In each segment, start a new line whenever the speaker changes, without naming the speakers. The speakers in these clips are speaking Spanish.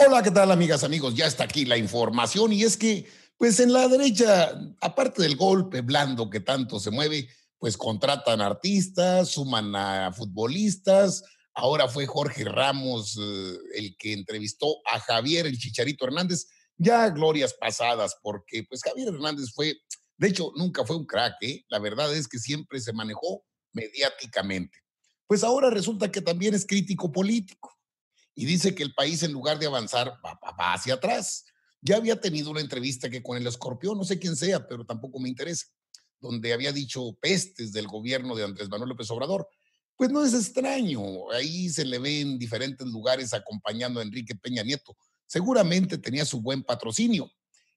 Hola, ¿qué tal amigas, amigos? Ya está aquí la información y es que, pues en la derecha, aparte del golpe blando que tanto se mueve, pues contratan artistas, suman a futbolistas. Ahora fue Jorge Ramos eh, el que entrevistó a Javier el Chicharito Hernández, ya glorias pasadas, porque pues Javier Hernández fue, de hecho, nunca fue un crack, ¿eh? la verdad es que siempre se manejó mediáticamente. Pues ahora resulta que también es crítico político y dice que el país en lugar de avanzar va, hacia atrás. Ya había tenido una entrevista que con el escorpión, no sé quién sea, pero tampoco me interesa, donde había dicho pestes del gobierno de Andrés Manuel López Obrador. Pues no es extraño, ahí se le ve en diferentes lugares acompañando a Enrique Peña Nieto. Seguramente tenía su buen patrocinio.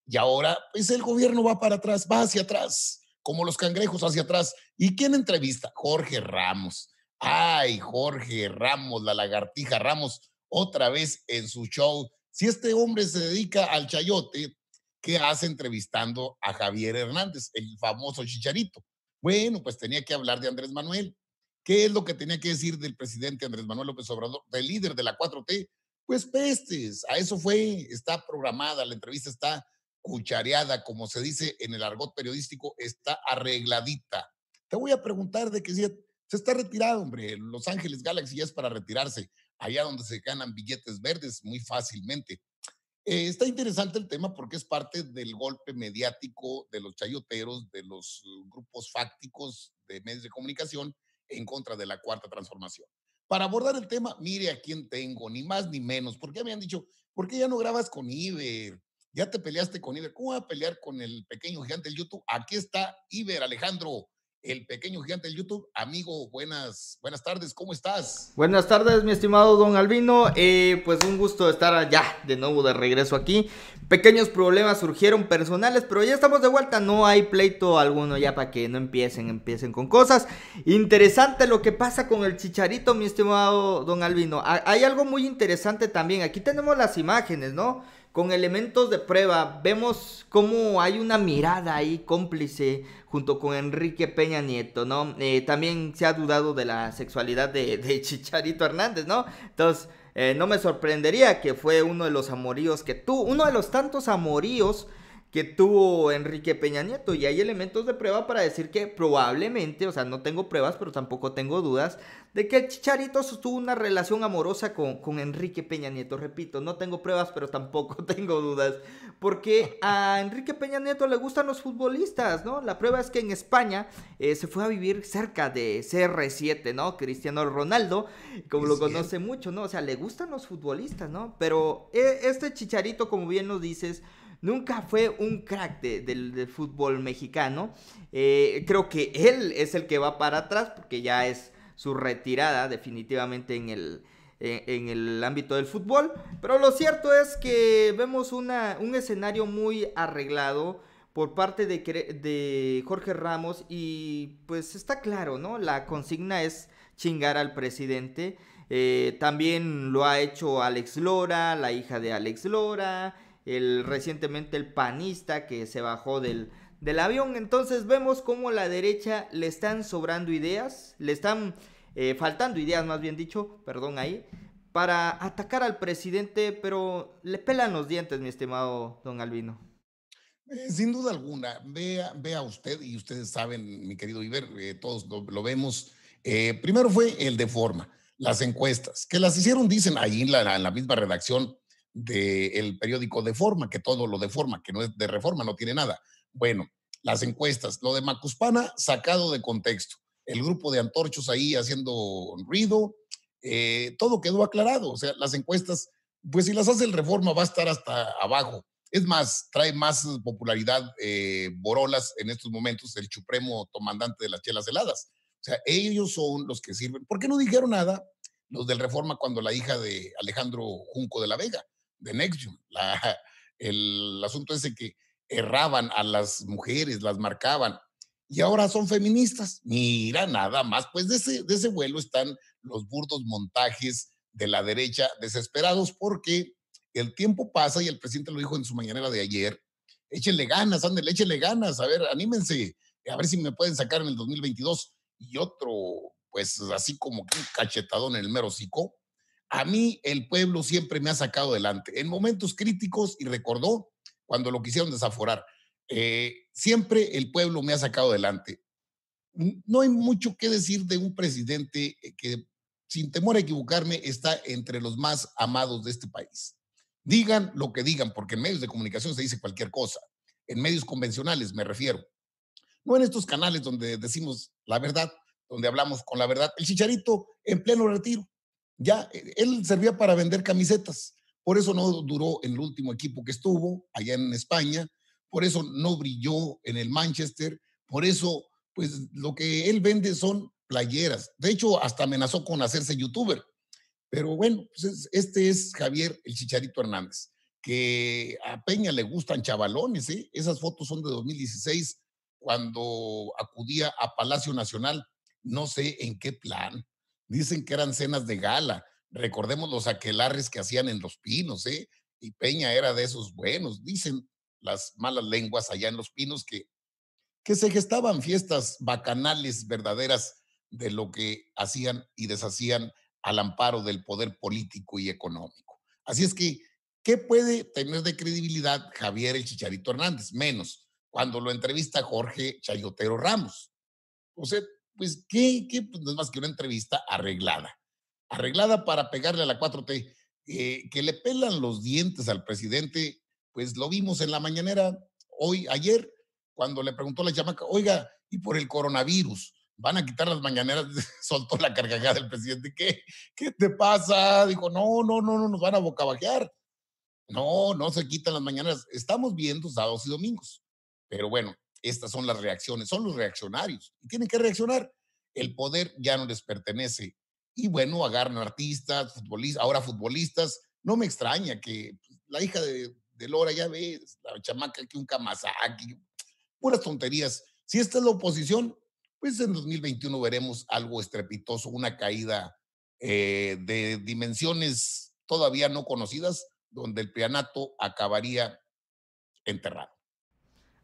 Y ahora, pues el gobierno va para atrás, va hacia atrás, como los cangrejos hacia atrás. ¿Y quién entrevista? Jorge Ramos. Ay, Jorge Ramos, la lagartija Ramos otra vez en su show. Si este hombre se dedica al chayote, ¿qué hace entrevistando a Javier Hernández, el famoso chicharito? Bueno, pues tenía que hablar de Andrés Manuel. ¿Qué es lo que tenía que decir del presidente Andrés Manuel López Obrador, del líder de la 4T? Pues pestes, a eso fue, está programada, la entrevista está cuchareada, como se dice en el argot periodístico, está arregladita. Te voy a preguntar de qué se está retirado, hombre. Los Ángeles Galaxy ya es para retirarse, allá donde se ganan billetes verdes muy fácilmente. Eh, está interesante el tema porque es parte del golpe mediático de los chayoteros, de los uh, grupos fácticos de medios de comunicación en contra de la cuarta transformación. Para abordar el tema, mire a quién tengo, ni más ni menos, porque ya me han dicho, ¿por qué ya no grabas con Iber? Ya te peleaste con Iber, ¿cómo voy a pelear con el pequeño gigante del YouTube? Aquí está Iber, Alejandro, el pequeño gigante del YouTube. Amigo, buenas, buenas tardes, ¿cómo estás?
Buenas tardes, mi estimado don Albino. Eh, pues un gusto estar ya de nuevo de regreso aquí. Pequeños problemas surgieron personales, pero ya estamos de vuelta. No hay pleito alguno ya para que no empiecen, empiecen con cosas. Interesante lo que pasa con el chicharito, mi estimado don Albino. Hay algo muy interesante también. Aquí tenemos las imágenes, ¿no? con elementos de prueba, vemos cómo hay una mirada ahí cómplice junto con Enrique Peña Nieto, ¿no? Eh, también se ha dudado de la sexualidad de, Chicharito Hernández, ¿no? Entonces, eh, no me sorprendería que fue uno de los amoríos que tú, uno de los tantos amoríos que tuvo Enrique Peña Nieto y hay elementos de prueba para decir que probablemente, o sea, no tengo pruebas, pero tampoco tengo dudas de que Chicharito sostuvo una relación amorosa con, Enrique Peña Nieto. Repito, no tengo pruebas, pero tampoco tengo dudas, porque a Enrique Peña Nieto le gustan los futbolistas, ¿no? La prueba es que en España eh, se fue a vivir cerca de CR7, ¿no? Cristiano Ronaldo, como lo conoce mucho, ¿no? O sea, le gustan los futbolistas, ¿no? Pero eh, este Chicharito, como bien nos dices, nunca fue un crack del fútbol mexicano. Eh, creo que él es el que va para atrás porque ya es su retirada definitivamente en el, el ámbito del fútbol. Pero lo cierto es que vemos una, un escenario muy arreglado por parte de, Jorge Ramos y pues está claro, ¿no? La consigna es chingar al presidente. Eh, también lo ha hecho Alex Lora, la hija de Alex Lora, el recientemente el panista que se bajó del, del avión. Entonces vemos cómo a la derecha le están sobrando ideas, le están eh, faltando ideas más bien dicho, perdón ahí, para atacar al presidente, pero le pelan los dientes, mi estimado don Albino. Eh,
sin duda alguna, vea, usted, y ustedes saben, mi querido Iber, eh, todos lo, vemos. primero fue el de forma, las encuestas, que las hicieron, dicen ahí en la misma redacción, del periódico Deforma, que todo lo deforma, que no es de reforma, no tiene nada. Bueno, las encuestas, lo de Macuspana sacado de contexto, el grupo de antorchos ahí haciendo ruido, eh, todo quedó aclarado. O sea, las encuestas, pues si las hace el reforma va a estar hasta abajo. Es más, trae más popularidad eh, Borolas en estos momentos, el supremo comandante de las chelas heladas. O sea, ellos son los que sirven. ¿Por qué no dijeron nada los del Reforma cuando la hija de Alejandro Junco de la Vega? de Nexium. La, el, asunto ese que erraban a las mujeres, las marcaban. Y ahora son feministas. Mira, nada más. Pues de ese, vuelo están los burdos montajes de la derecha desesperados porque el tiempo pasa y el presidente lo dijo en su mañanera de ayer. Échenle ganas, ándale, échenle ganas. A ver, anímense. A ver si me pueden sacar en el 2022. Y otro, pues así como que cachetadón en el mero psico a mí el pueblo siempre me ha sacado adelante, en momentos críticos y recordó cuando lo quisieron desaforar. Eh, siempre el pueblo me ha sacado adelante. No hay mucho que decir de un presidente eh, que, sin temor a equivocarme, está entre los más amados de este país. Digan lo que digan, porque en medios de comunicación se dice cualquier cosa, en medios convencionales me refiero. No en estos canales donde decimos la verdad, donde hablamos con la verdad. El chicharito en pleno retiro, ya, e, él servía para vender camisetas. Por eso no duró en el último equipo que estuvo allá en España. Por eso no brilló en el Manchester. Por eso, pues lo que él vende son playeras. De hecho, hasta amenazó con hacerse youtuber. Pero bueno, pues este es Javier el Chicharito Hernández, que a Peña le gustan chavalones. ¿eh? Esas fotos son de 2016, cuando acudía a Palacio Nacional. No sé en qué plan Dicen que eran cenas de gala. Recordemos los aquelarres que hacían en Los Pinos, ¿eh? Y Peña era de esos buenos. Dicen las malas lenguas allá en Los Pinos que, que se gestaban fiestas bacanales verdaderas de lo que hacían y deshacían al amparo del poder político y económico. Así es que, ¿qué puede tener de credibilidad Javier el Chicharito Hernández? Menos cuando lo entrevista Jorge Chayotero Ramos. O sea, pues, ¿qué? Pues, no es más que una entrevista arreglada. Arreglada para pegarle a la 4T. Eh, que le pelan los dientes al presidente, pues lo vimos en la mañanera hoy, ayer, cuando le preguntó la chamaca, oiga, y por el coronavirus, van a quitar las mañaneras, soltó la carcajada del presidente, ¿qué, qué te pasa? Dijo, no, no, no, no, nos van a bocabajear. No, no se quitan las mañaneras. Estamos viendo sábados y domingos. Pero bueno, estas son las reacciones, son los reaccionarios y tienen que reaccionar. El poder ya no les pertenece. Y bueno, agarran artistas, futbolistas, ahora futbolistas. No me extraña que pues, la hija de, Lora, ya ve, la chamaca que un Kamazaki, puras tonterías. Si esta es la oposición, pues en 2021 veremos algo estrepitoso, una caída eh, de dimensiones todavía no conocidas, donde el pianato acabaría enterrado.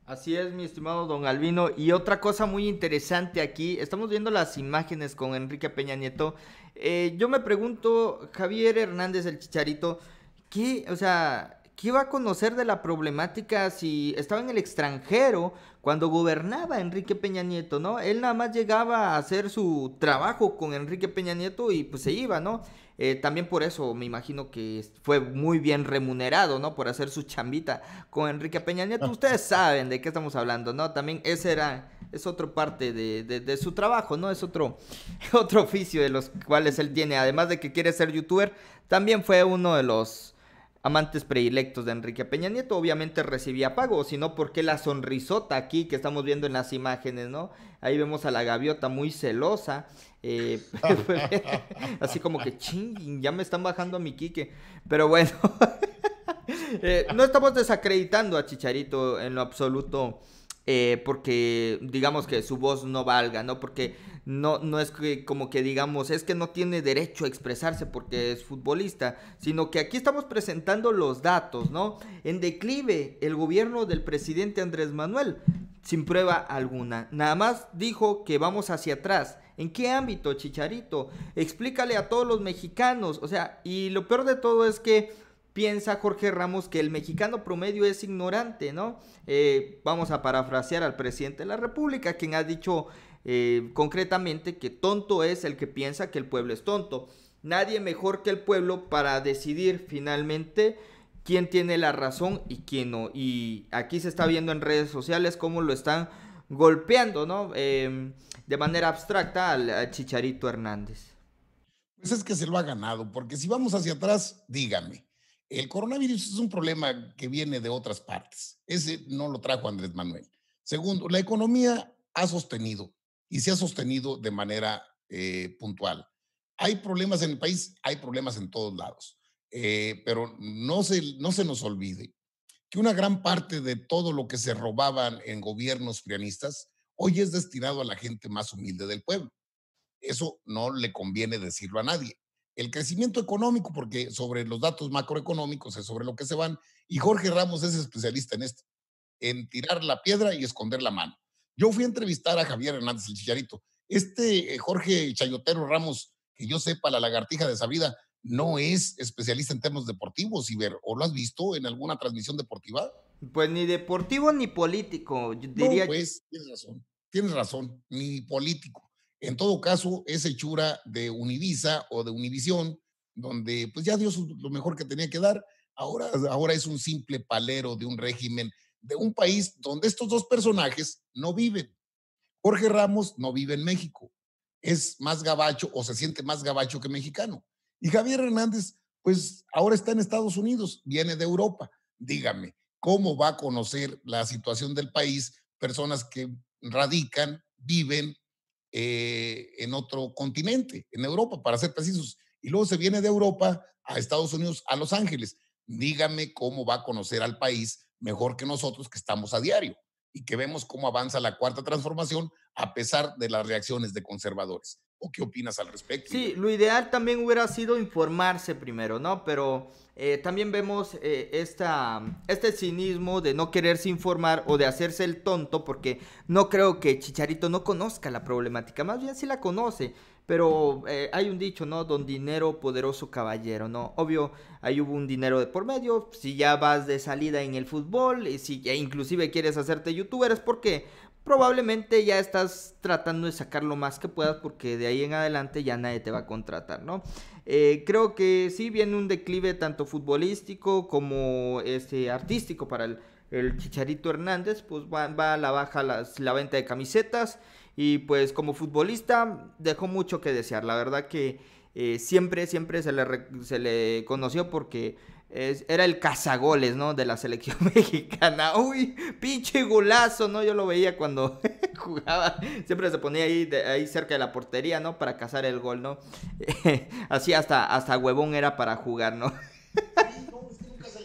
Así es, mi estimado don Albino. Y otra cosa muy interesante aquí, estamos viendo las imágenes con Enrique Peña Nieto. Eh, yo me pregunto, Javier Hernández el Chicharito, ¿qué, o sea, ¿qué va a conocer de la problemática si estaba en el extranjero cuando gobernaba Enrique Peña Nieto, ¿no? Él nada más llegaba a hacer su trabajo con Enrique Peña Nieto y pues se iba, ¿no? Eh, también por eso me imagino que fue muy bien remunerado, ¿no? Por hacer su chambita con Enrique Peña Nieto. Ah. Ustedes saben de qué estamos hablando, ¿no? También ese era, es otra parte de, de, su trabajo, ¿no? Es otro, otro oficio de los cuales él tiene. Además de que quiere ser youtuber, también fue uno de los amantes predilectos de Enrique Peña Nieto, obviamente recibía pago, sino porque la sonrisota aquí que estamos viendo en las imágenes, ¿no? Ahí vemos a la gaviota muy celosa, eh, así como que ching, ya me están bajando a mi Quique, pero bueno, eh, no estamos desacreditando a Chicharito en lo absoluto eh, porque digamos que su voz no valga, ¿no? Porque no, no es como que digamos, es que no tiene derecho a expresarse porque es futbolista, sino que aquí estamos presentando los datos, ¿no? En declive el gobierno del presidente Andrés Manuel, sin prueba alguna. Nada más dijo que vamos hacia atrás. ¿En qué ámbito, Chicharito? Explícale a todos los mexicanos. O sea, y lo peor de todo es que piensa Jorge Ramos que el mexicano promedio es ignorante, ¿no? Eh, vamos a parafrasear al presidente de la República, quien ha dicho eh, concretamente que tonto es el que piensa que el pueblo es tonto. Nadie mejor que el pueblo para decidir finalmente quién tiene la razón y quién no. Y aquí se está viendo en redes sociales cómo lo están golpeando, ¿no? Em, de manera abstracta al Chicharito Hernández. Pues es que se lo ha ganado, porque si vamos hacia atrás, dígame,
el coronavirus es un problema que viene de otras partes. Ese no lo trajo Andrés Manuel. Segundo, la economía ha sostenido y se ha sostenido de manera eh, puntual. Hay problemas en el país, hay problemas en todos lados, eh, pero no se, no se nos olvide que una gran parte de todo lo que se robaban en gobiernos frianistas hoy es destinado a la gente más humilde del pueblo. Eso no le conviene decirlo a nadie el crecimiento económico, porque sobre los datos macroeconómicos es sobre lo que se van, y Jorge Ramos es especialista en esto, en tirar la piedra y esconder la mano. Yo fui a entrevistar a Javier Hernández el Chicharito. Este eh, Jorge Chayotero Ramos, que yo sepa, la lagartija de esa vida, no es especialista en temas deportivos, Iber, ¿o lo has visto en alguna transmisión deportiva? Pues ni deportivo ni político, diría. pues, tienes razón, tienes razón, ni político. En todo caso, es hechura de Univisa o de Univisión, donde pues ya dios lo mejor que tenía que dar. Ahora, ahora es un simple palero de un régimen, de un país donde estos dos personajes no viven. Jorge Ramos no vive en México. Es más gabacho o se siente más gabacho que mexicano. Y Javier Hernández, pues ahora está en Estados Unidos, viene de Europa. Dígame, ¿cómo va a conocer la situación del país personas que radican, viven, eh, en otro continente, en Europa, para ser precisos. Y luego se viene de Europa a Estados Unidos, a Los Ángeles. Dígame cómo va a conocer al país mejor que nosotros que estamos a diario y que vemos cómo avanza la cuarta transformación a pesar de las reacciones de conservadores. ¿O qué opinas
al respecto? Sí, lo ideal también hubiera sido informarse primero, ¿no? Pero eh, también vemos eh, este cinismo de no quererse informar o de hacerse el tonto, porque no creo que Chicharito no conozca la problemática, más bien sí la conoce. Pero eh, hay un dicho, ¿no? Don dinero, poderoso caballero, ¿no? Obvio, ahí hubo un dinero de por medio. Si ya vas de salida en el fútbol, y si ya inclusive quieres hacerte youtuber, es porque probablemente ya estás tratando de sacar lo más que puedas porque de ahí en adelante ya nadie te va a contratar, ¿no? Eh, creo que sí viene un declive tanto futbolístico como este, artístico para el, Chicharito Hernández, pues va, va a la baja la venta de camisetas. Y pues como futbolista dejó mucho que desear. La verdad que eh, siempre, siempre se le, se le conoció porque era el cazagoles, ¿no? De la selección mexicana. Uy, pinche golazo, ¿no? Yo lo veía cuando jugaba. Siempre se ponía ahí, de, ahí cerca de la portería, ¿no? Para cazar el gol, ¿no? Así hasta, hasta huevón era para jugar, ¿no?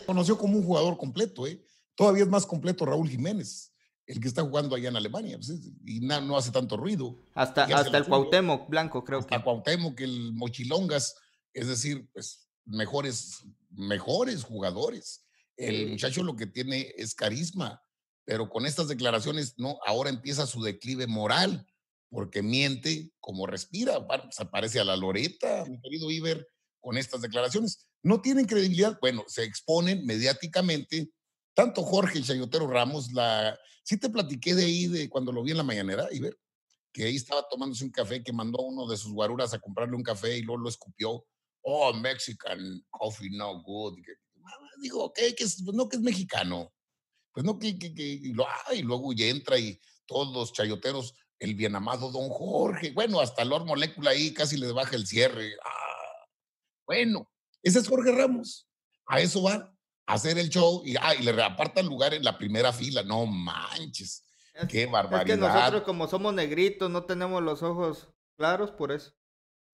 conoció como un jugador completo, ¿eh? Todavía es más completo Raúl Jiménez el que está jugando allá en Alemania pues, y no hace tanto ruido. Hasta, hasta el Cuauhtémoc
Blanco, creo hasta
que. Cuauhtémoc, el Mochilongas, es decir, pues mejores, mejores jugadores. El muchacho lo que tiene es carisma, pero con estas declaraciones, no, ahora empieza su declive moral, porque miente como respira, se pues, parece a la Loreta, mi querido Iber, con estas declaraciones. No tienen credibilidad, bueno, se exponen mediáticamente tanto Jorge el Chayotero Ramos, la, sí te platiqué de ahí de cuando lo vi en la mañanera, ver que ahí estaba tomándose un café, que mandó uno de sus guaruras a comprarle un café y luego lo escupió. Oh, Mexican coffee no good. Digo, ok, que pues no que es mexicano. Pues no, que, que, que y, ah, luego ya entra y todos los chayoteros, el bien amado don Jorge, bueno, hasta Lord Molécula ahí casi les baja el cierre. Ah, bueno, ese es Jorge Ramos, a eso va hacer el show y, ah, le reapartan lugar en la primera fila. No manches.
qué barbaridad. Es que nosotros, como somos negritos, no tenemos los ojos claros por eso.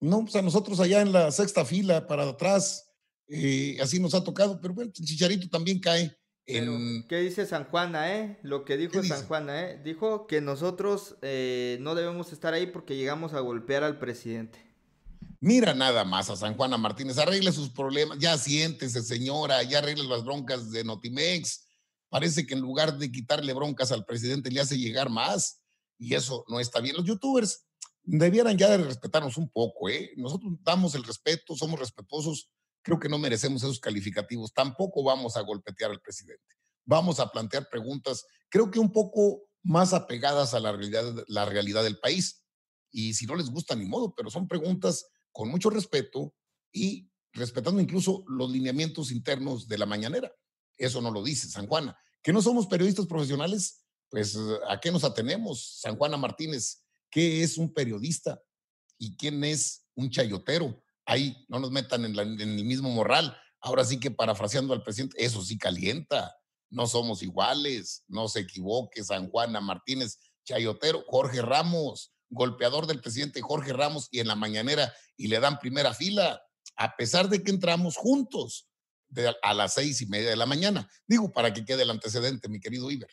No, pues a nosotros allá en la sexta fila, para atrás, eh, así nos ha tocado, pero
bueno, el chicharito también cae. ¿Qué dice San Juana, eh? Lo que dijo San Juana, eh. Dijo que nosotros eh, no debemos estar ahí porque llegamos a golpear al presidente. Mira nada más a San Juana Martínez, arregle sus problemas, ya siéntese señora,
ya arregle las broncas de Notimex. Parece que en lugar de quitarle broncas al presidente le hace llegar más y eso no está bien. Los youtubers debieran ya de respetarnos un poco, ¿eh? Nosotros damos el respeto, somos respetuosos, creo que no merecemos esos calificativos, tampoco vamos a golpetear al presidente, vamos a plantear preguntas, creo que un poco más apegadas a la realidad, la realidad del país. Y si no les gusta, ni modo, pero son preguntas con mucho respeto y respetando incluso los lineamientos internos de la mañanera. Eso no lo dice San Juana. Que no somos periodistas profesionales, pues ¿a qué nos atenemos? San Juana Martínez, ¿qué es un periodista? ¿Y quién es un chayotero? Ahí no nos metan en, el mismo moral. Ahora sí que parafraseando al presidente, eso sí calienta. No somos iguales, no se equivoque, San Juana Martínez, chayotero, Jorge Ramos, golpeador del presidente Jorge Ramos y en la mañanera y le dan primera fila, a pesar de que entramos juntos a las
seis y media de la mañana. Digo, para que quede el antecedente, mi querido Iber.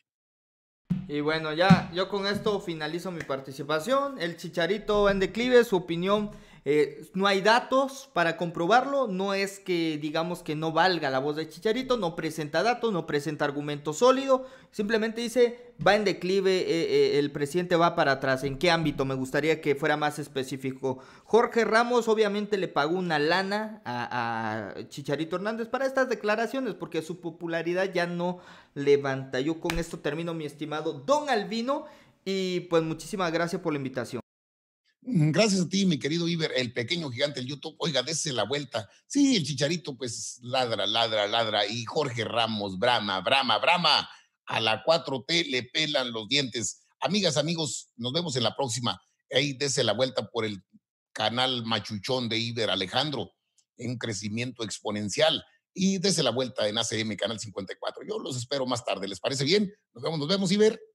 Y bueno, ya yo con esto finalizo mi participación. El chicharito en declive, su opinión eh, no hay datos para comprobarlo, no es que digamos que no valga la voz de Chicharito, no presenta datos, no presenta argumento sólido, simplemente dice va en declive, eh, eh, el presidente va para atrás, ¿en qué ámbito? Me gustaría que fuera más específico. Jorge Ramos obviamente le pagó una lana a, a Chicharito Hernández para estas declaraciones porque su popularidad ya no levanta. Yo con esto termino mi estimado Don Albino. Y pues muchísimas gracias por la invitación. Mm, gracias a ti, mi querido Iber,
el pequeño gigante del YouTube. Oiga, dése la vuelta. Sí, el chicharito, pues ladra, ladra, ladra. Y Jorge Ramos, brama, brama, brama. A la 4T le pelan los dientes. Amigas, amigos, nos vemos en la próxima. Ahí dése la vuelta por el canal machuchón de Iber Alejandro, en crecimiento exponencial. Y dése la vuelta
en ACM, Canal 54. Yo los espero más tarde. ¿Les parece bien? Nos vemos, nos vemos, Iber.